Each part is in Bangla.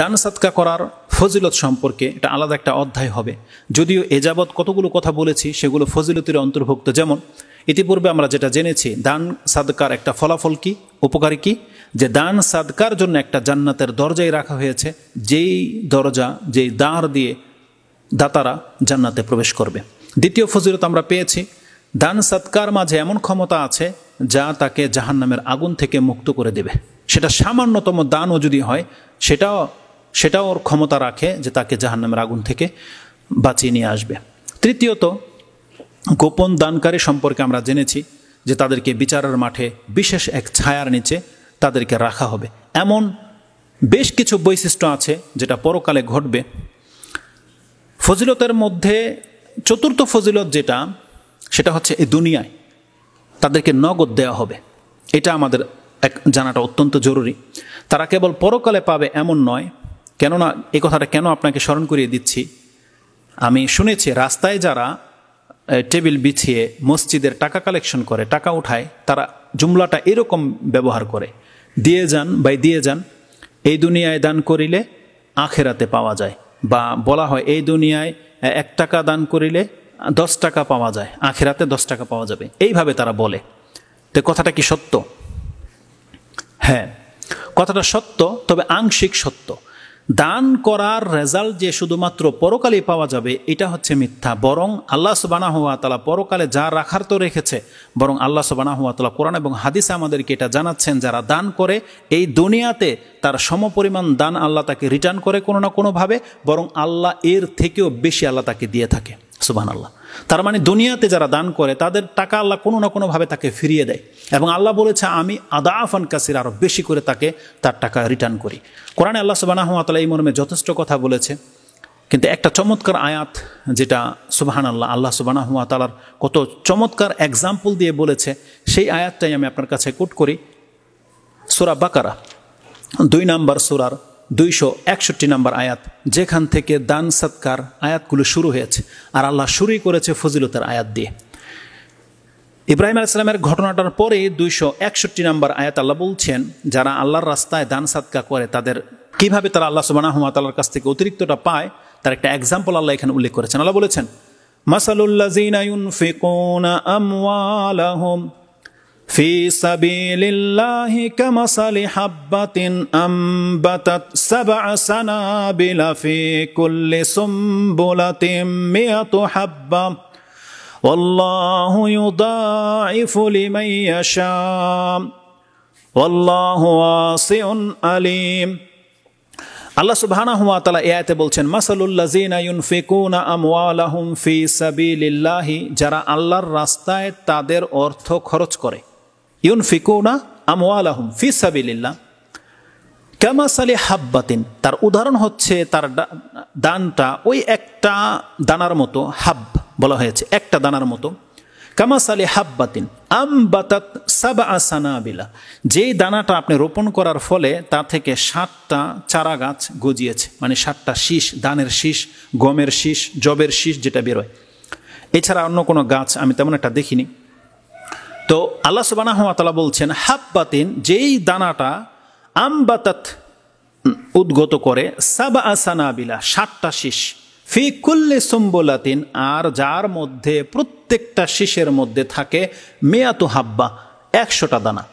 দান সৎকা করার ফজিলত সম্পর্কে এটা আলাদা একটা অধ্যায় হবে যদিও এজাবৎ কতগুলো কথা বলেছি সেগুলো ফজিলতির অন্তর্ভুক্ত যেমন ইতিপূর্বে আমরা যেটা জেনেছি দান সাদকার একটা ফলাফল কি উপকারী কি যে দান সাদকার জন্য একটা জান্নাতের দরজায় রাখা হয়েছে যেই দরজা যেই দাঁড় দিয়ে দাতারা জান্নাতে প্রবেশ করবে দ্বিতীয় ফজিলত আমরা পেয়েছি দান সৎকার মাঝে এমন ক্ষমতা আছে যা তাকে জাহান্নামের আগুন থেকে মুক্ত করে দেবে সেটা সামান্যতম দানও যদি হয় সেটাও সেটাও ওর ক্ষমতা রাখে যে তাকে জাহান্নামের আগুন থেকে বাঁচিয়ে নিয়ে আসবে তৃতীয়ত গোপন দানকারী সম্পর্কে আমরা জেনেছি যে তাদেরকে বিচারের মাঠে বিশেষ এক ছায়ার নিচে তাদেরকে রাখা হবে এমন বেশ কিছু বৈশিষ্ট্য আছে যেটা পরকালে ঘটবে ফজিলতের মধ্যে চতুর্থ ফজিলত যেটা সেটা হচ্ছে এই দুনিয়ায় তাদেরকে নগদ দেওয়া হবে এটা আমাদের এক জানাটা অত্যন্ত জরুরি তারা কেবল পরকালে পাবে এমন নয় কেননা এ কথাটা কেন আপনাকে স্মরণ করিয়ে দিচ্ছি আমি শুনেছি রাস্তায় যারা টেবিল বিছিয়ে মসজিদের টাকা কালেকশন করে টাকা উঠায় তারা জুমলাটা এরকম ব্যবহার করে দিয়ে যান বাই দিয়ে যান এই দুনিয়ায় দান করিলে আখেরাতে পাওয়া যায় বা বলা হয় এই দুনিয়ায় এক টাকা দান করিলে দশ টাকা পাওয়া যায় আখেরাতে দশ টাকা পাওয়া যাবে এইভাবে তারা বলে তো কথাটা কি সত্য হ্যাঁ কথাটা সত্য তবে আংশিক সত্য দান করার রেজাল্ট যে শুধুমাত্র পরকালে পাওয়া যাবে এটা হচ্ছে মিথ্যা বরং আল্লাহ সুবানা হুয়া তালা পরকালে যা রাখার তো রেখেছে বরং আল্লাহ সুবানা হুয়া তালা কোরআন এবং হাদিসে আমাদেরকে এটা জানাচ্ছেন যারা দান করে এই দুনিয়াতে তার সমপরিমাণ দান আল্লাহ তাকে রিটার্ন করে কোনো না কোনোভাবে বরং আল্লাহ এর থেকেও বেশি আল্লাহ তাকে দিয়ে থাকে সুবাহ আল্লাহ তার মানে দুনিয়াতে যারা দান করে তাদের টাকা আল্লাহ কোনো না কোনোভাবে তাকে ফিরিয়ে দেয় এবং আল্লাহ বলেছে আমি আদা আফান কাসির আরও বেশি করে তাকে তার টাকা রিটার্ন করি কোরআনে আল্লাহ সুবাহানহমতাল্লাহ এই মর্মে যথেষ্ট কথা বলেছে কিন্তু একটা চমৎকার আয়াত যেটা সুবাহান আল্লাহ আল্লাহ সুবাহানহমতালার কত চমৎকার এক্সাম্পল দিয়ে বলেছে সেই আয়াতটাই আমি আপনার কাছে কোট করি সুরা বাকারা দুই নাম্বার সুরার দুইশো একষট্টি নম্বর আয়াত যেখান থেকে দান সৎকার আয়াতগুলো শুরু হয়েছে আর আল্লাহ শুরুই করেছে ফজিলতের আয়াত দিয়ে ইব্রাহিম আলাইসালামের ঘটনাটার পরে দুইশো একষট্টি নম্বর আয়াত আল্লাহ বলছেন যারা আল্লাহর রাস্তায় দান সাদকা করে তাদের কিভাবে তারা আল্লাহ সুবানাহমাতাল্লার কাছ থেকে অতিরিক্তটা পায় তার একটা এক্সাম্পল আল্লাহ এখানে উল্লেখ করেছেন আল্লাহ বলেছেন মাসালুল্লাহ في سبيل الله كمثل حبة أنبتت سبع سنابل في كل سنبلة مئة حبة والله يضاعف لمن يشاء والله واسع أليم الله سبحانه وتعالى তাআলা ইয়াতে বলছেন الذين লাযিনা أموالهم في سبيل الله جرى الله রাস্তায় তাদের অর্থ খরচ করে ইউনফিকুনা আমওয়ালাহুম ফি সাবিলিল্লাহ ক্যামাসালি হাব্বাতিন তার উদাহরণ হচ্ছে তার দানটা ওই একটা দানার মতো হাব বলা হয়েছে একটা দানার মতো কামাসালি হাব্বাতিন আম বাতাত সাবা আসানাবিলা যেই দানাটা আপনি রোপণ করার ফলে তা থেকে সাতটা চারা গাছ গজিয়েছে মানে সাতটা শীষ দানের শীষ গমের শীষ জবের শীষ যেটা বেরোয় এছাড়া অন্য কোনো গাছ আমি তেমন একটা দেখিনি তো আল্লাহ সুবানাহতালা বলছেন হাব্বাতিন যেই দানাটা আমবাতাত উদ্গত করে সাবা আসানাবিলা সাতটা শীষ ফি কুল্লে সম্বলাতিন আর যার মধ্যে প্রত্যেকটা শীষের মধ্যে থাকে মেয়াতু হাব্বা একশোটা দানা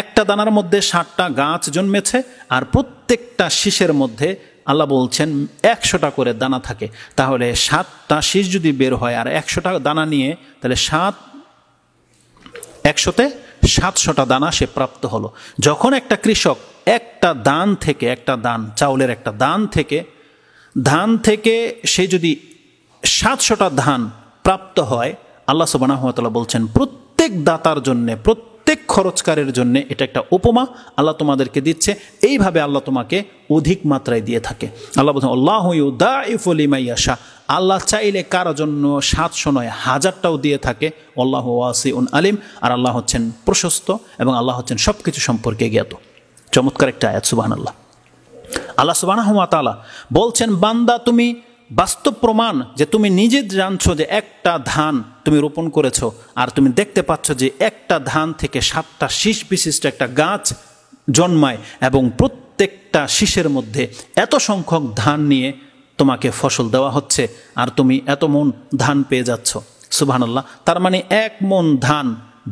একটা দানার মধ্যে ষাটটা গাছ জন্মেছে আর প্রত্যেকটা শীষের মধ্যে আল্লাহ বলছেন একশোটা করে দানা থাকে তাহলে সাতটা শীষ যদি বের হয় আর একশোটা দানা নিয়ে তাহলে সাত একশোতে সাতশোটা দানা সে প্রাপ্ত হলো যখন একটা কৃষক একটা দান থেকে একটা দান চাউলের একটা দান থেকে ধান থেকে সে যদি সাতশোটা ধান প্রাপ্ত হয় আল্লাহ সুবানাহতাল্লাহ বলছেন প্রত্যেক দাতার জন্যে প্রত্যেক খরচকারের জন্যে এটা একটা উপমা আল্লাহ তোমাদেরকে দিচ্ছে এইভাবে আল্লাহ তোমাকে অধিক মাত্রায় দিয়ে থাকে আল্লাহ বলছেন আল্লাহ ইউদা ইফলিমাইয়াশা আল্লাহ চাইলে কারো জন্য সাতশো নয় হাজারটাও দিয়ে থাকে আল্লাহ ওয়াসি উন আলিম আর আল্লাহ হচ্ছেন প্রশস্ত এবং আল্লাহ হচ্ছেন সব কিছু সম্পর্কে জ্ঞাত চমৎকার একটা আয়াত সুবাহ আল্লাহ আল্লাহ তালা বলছেন বান্দা তুমি বাস্তব প্রমাণ যে তুমি নিজে জানছো যে একটা ধান তুমি রোপণ করেছ আর তুমি দেখতে পাচ্ছ যে একটা ধান থেকে সাতটা শীষ বিশিষ্ট একটা গাছ জন্মায় এবং প্রত্যেকটা শীষের মধ্যে এত সংখ্যক ধান নিয়ে তোমাকে ফসল দেওয়া হচ্ছে আর তুমি এত মন ধান পেয়ে যাচ্ছ সুবহানাল্লাহ তার মানে এক মন ধান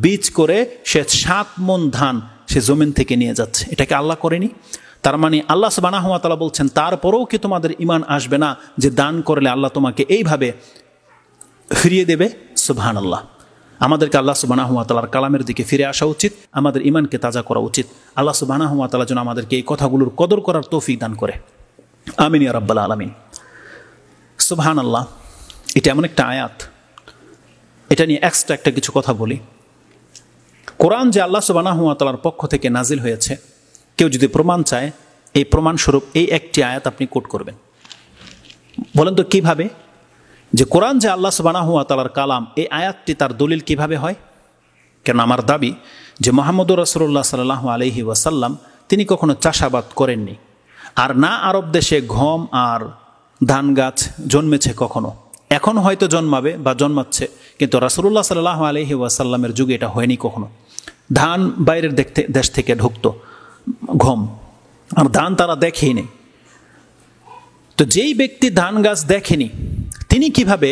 বীজ করে সে সাত মন ধান সে জমিন থেকে নিয়ে যাচ্ছে এটাকে আল্লাহ করেনি তার মানে আল্লাহ সুবানাহমাতালা বলছেন তারপরেও কি তোমাদের ইমান আসবে না যে দান করলে আল্লাহ তোমাকে এইভাবে ফিরিয়ে দেবে সুবহান আল্লাহ আমাদেরকে আল্লাহ সুবানাহমাতালার কালামের দিকে ফিরে আসা উচিত আমাদের ইমানকে তাজা করা উচিত আল্লাহ সুবানাহমাতালা যেন আমাদেরকে এই কথাগুলোর কদর করার তৌফিক দান করে আমিন ইয়ারাব্বাল আলমিন সুবহান আল্লাহ এটা এমন একটা আয়াত এটা নিয়ে এক্সট্রা একটা কিছু কথা বলি কোরআন যে আল্লাহ সুবানাহতালার পক্ষ থেকে নাজিল হয়েছে কেউ যদি প্রমাণ চায় এই প্রমাণস্বরূপ এই একটি আয়াত আপনি কোট করবেন বলেন তো কীভাবে যে কোরআন যে আল্লাহ সুবানাহতালার কালাম এই আয়াতটি তার দলিল কিভাবে হয় কেন আমার দাবি যে মোহাম্মদুর রসুল্লাহ সাল্লাহ আলহি ওয়াসাল্লাম তিনি কখনো চাষাবাদ করেননি আর না আরব দেশে ঘম আর ধান গাছ জন্মেছে কখনো এখন হয়তো জন্মাবে বা জন্মাচ্ছে কিন্তু রাসুল্লাহ সাল্লাহ আলহি ওয়াসাল্লামের যুগে এটা হয়নি কখনো ধান বাইরের দেখতে দেশ থেকে ঢুকতো ঘম আর ধান তারা দেখেনি তো যেই ব্যক্তি ধান গাছ দেখেনি তিনি কিভাবে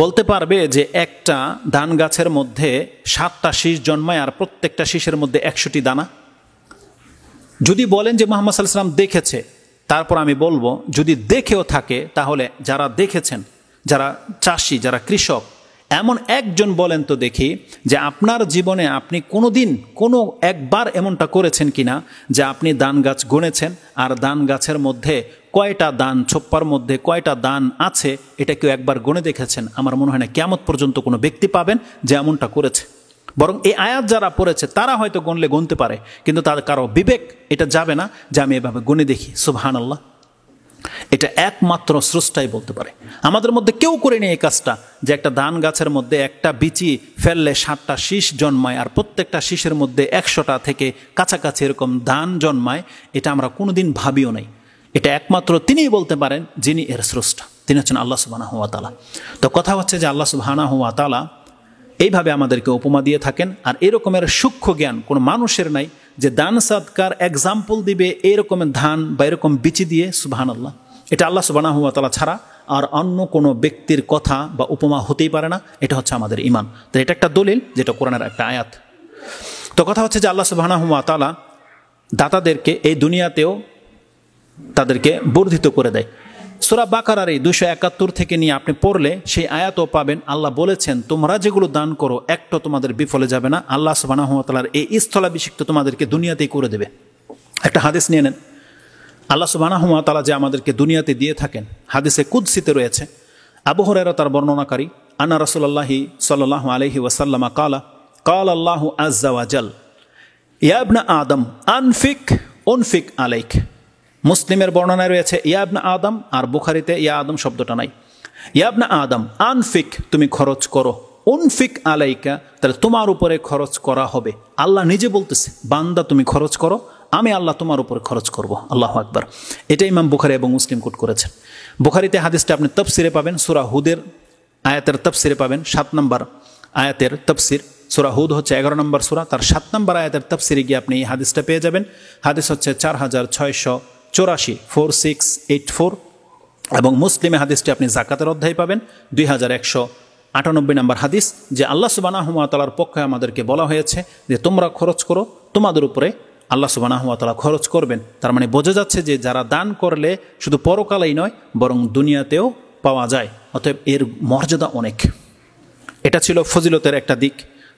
বলতে পারবে যে একটা ধান গাছের মধ্যে সাতটা শীষ জন্মায় আর প্রত্যেকটা শীষের মধ্যে একশোটি দানা যদি বলেন যে মোহাম্মদ সাল্লাম দেখেছে তারপর আমি বলবো যদি দেখেও থাকে তাহলে যারা দেখেছেন যারা চাষি যারা কৃষক এমন একজন বলেন তো দেখি যে আপনার জীবনে আপনি কোনো দিন কোনো একবার এমনটা করেছেন কিনা যে আপনি দান গাছ গুনেছেন আর দান গাছের মধ্যে কয়টা দান ছোপ্পার মধ্যে কয়টা দান আছে এটা কেউ একবার গুনে দেখেছেন আমার মনে হয় না কেমত পর্যন্ত কোনো ব্যক্তি পাবেন যে এমনটা করেছে বরং এই আয়াত যারা পড়েছে তারা হয়তো গণলে গুনতে পারে কিন্তু তাদের কারো বিবেক এটা যাবে না যে আমি এভাবে গুনে দেখি সুবহান আল্লাহ এটা একমাত্র স্রষ্টাই বলতে পারে আমাদের মধ্যে কেউ করে নেই এই কাজটা যে একটা ধান গাছের মধ্যে একটা বিচি ফেললে সাতটা শীষ জন্মায় আর প্রত্যেকটা শীষের মধ্যে একশোটা থেকে কাছাকাছি এরকম ধান জন্মায় এটা আমরা কোনোদিন ভাবিও নাই এটা একমাত্র তিনিই বলতে পারেন যিনি এর স্রষ্টা তিনি হচ্ছেন আল্লাহ সুবাহ হুয়াতালা তালা তো কথা হচ্ছে যে আল্লাহ সুবাহানা হুয়াতালা তালা এইভাবে আমাদেরকে উপমা দিয়ে থাকেন আর এরকমের সূক্ষ্ম জ্ঞান কোনো মানুষের নাই যে দান সাদকার এক্সাম্পল দিবে এরকম ধান বা এরকম বিচি দিয়ে সুবাহান আল্লাহ এটা আল্লাহ সুবাহ তালা ছাড়া আর অন্য কোনো ব্যক্তির কথা বা উপমা হতেই পারে না এটা হচ্ছে আমাদের ইমান তো এটা একটা দলিল যেটা কোরআনের একটা আয়াত তো কথা হচ্ছে যে আল্লাহ সুবাহানহুয়া তালা দাতাদেরকে এই দুনিয়াতেও তাদেরকে বর্ধিত করে দেয় সুরা বাকারার এই দুশো একাত্তর থেকে নিয়ে আপনি পড়লে সেই আয়াতও পাবেন আল্লাহ বলেছেন তোমরা যেগুলো দান করো একটা তোমাদের বিফলে যাবে না আল্লাহ সুবাহতালার এই স্থলাভিষিক্ত তোমাদেরকে দুনিয়াতেই করে দেবে একটা হাদিস নিয়ে নেন আল্লাহ সুবাহতালা যে আমাদেরকে দুনিয়াতে দিয়ে থাকেন হাদিসে কুদ্সিতে রয়েছে আবহরেরা তার বর্ণনাকারী আনা রসুল্লাহি সাল আলহি ওসাল্লাম কালা কাল আল্লাহ আজ্জাওয়াজাল ইয়াবনা আদম আনফিক অনফিক আলাইক মুসলিমের বর্ণনায় রয়েছে ইয়াবনা আদম আর বুখারিতে ইয়া আদম শব্দটা নাই ইয়াবনা আদম আনফিক তুমি খরচ করো উনফিক আলাইকা তাহলে তোমার উপরে খরচ করা হবে আল্লাহ নিজে বলতেছে বান্দা তুমি খরচ করো আমি আল্লাহ তোমার উপরে খরচ করব আল্লাহ আকবার এটাই ইমাম বুখারি এবং মুসলিম কোট করেছেন বুখারিতে হাদিসটা আপনি তফসিরে পাবেন সুরা হুদের আয়াতের তফসিরে পাবেন সাত নম্বর আয়াতের তফসির সুরা হুদ হচ্ছে এগারো নম্বর সুরা তার সাত নম্বর আয়াতের তফসিরে গিয়ে আপনি এই হাদিসটা পেয়ে যাবেন হাদিস হচ্ছে চার হাজার ছয়শো চৌরাশি ফোর সিক্স এইট ফোর এবং মুসলিমে হাদিসটি আপনি জাকাতের অধ্যায় পাবেন দুই হাজার একশো আটানব্বই নম্বর হাদিস যে আল্লাহ সুবানাহমাতালার পক্ষে আমাদেরকে বলা হয়েছে যে তোমরা খরচ করো তোমাদের উপরে আল্লাহ সুবানাহমাতালা খরচ করবেন তার মানে বোঝা যাচ্ছে যে যারা দান করলে শুধু পরকালেই নয় বরং দুনিয়াতেও পাওয়া যায় অতএব এর মর্যাদা অনেক এটা ছিল ফজিলতের একটা দিক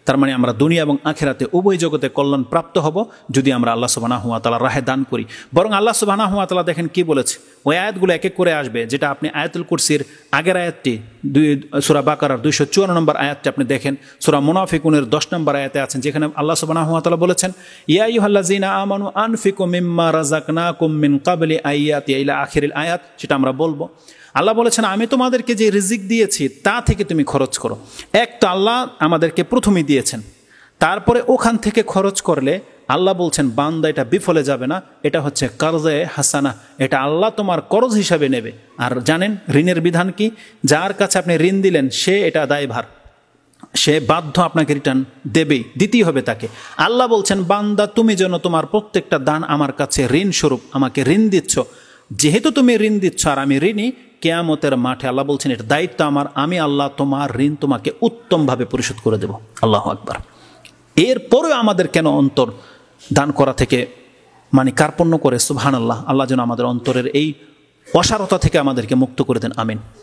তার মানে আমরা দুনিয়া এবং আখেরাতে উভয় জগতে কল্যাণ প্রাপ্ত হব যদি আমরা আল্লাহ সুবাহ হুয়া তালা রাহে দান করি বরং আল্লাহ সুবাহ হুয়া তালা দেখেন কি বলেছে ওই আয়াতগুলো এক এক করে আসবে যেটা আপনি আয়াতুল কুরসির আগের আয়াতটি দুই সুরা বাকার দুইশো চুয়ান্ন নম্বর আয়াতটি আপনি দেখেন সুরা মুনাফিকুনের দশ নম্বর আয়াতে আছেন যেখানে আল্লাহ সুবাহ হুয়া তালা বলেছেন ইয়াই জিনা আমানু আনফিকু মিম্মা রাজাক না কুমিন কাবলি আইয়াত ইলা আখেরিল আয়াত সেটা আমরা বলবো আল্লাহ বলেছেন আমি তোমাদেরকে যে রিজিক দিয়েছি তা থেকে তুমি খরচ করো এক তো আল্লাহ আমাদেরকে প্রথমে দিয়েছেন তারপরে ওখান থেকে খরচ করলে আল্লাহ বলছেন বান্দা এটা বিফলে যাবে না এটা হচ্ছে কারজে হাসানা এটা আল্লাহ তোমার করজ হিসাবে নেবে আর জানেন ঋণের বিধান কি যার কাছে আপনি ঋণ দিলেন সে এটা দায়ভার সে বাধ্য আপনাকে রিটার্ন দেবেই দিতেই হবে তাকে আল্লাহ বলছেন বান্দা তুমি যেন তোমার প্রত্যেকটা দান আমার কাছে ঋণ স্বরূপ আমাকে ঋণ দিচ্ছ যেহেতু তুমি ঋণ দিচ্ছ আর আমি ঋণী কেয়ামতের মাঠে আল্লাহ বলছেন এটা দায়িত্ব আমার আমি আল্লাহ তোমার ঋণ তোমাকে উত্তমভাবে পরিশোধ করে দেব আল্লাহ আকবার এরপরেও আমাদের কেন অন্তর দান করা থেকে মানে কার্পণ্য করে সুবহান আল্লাহ আল্লাহ যেন আমাদের অন্তরের এই অসারতা থেকে আমাদেরকে মুক্ত করে দেন আমিন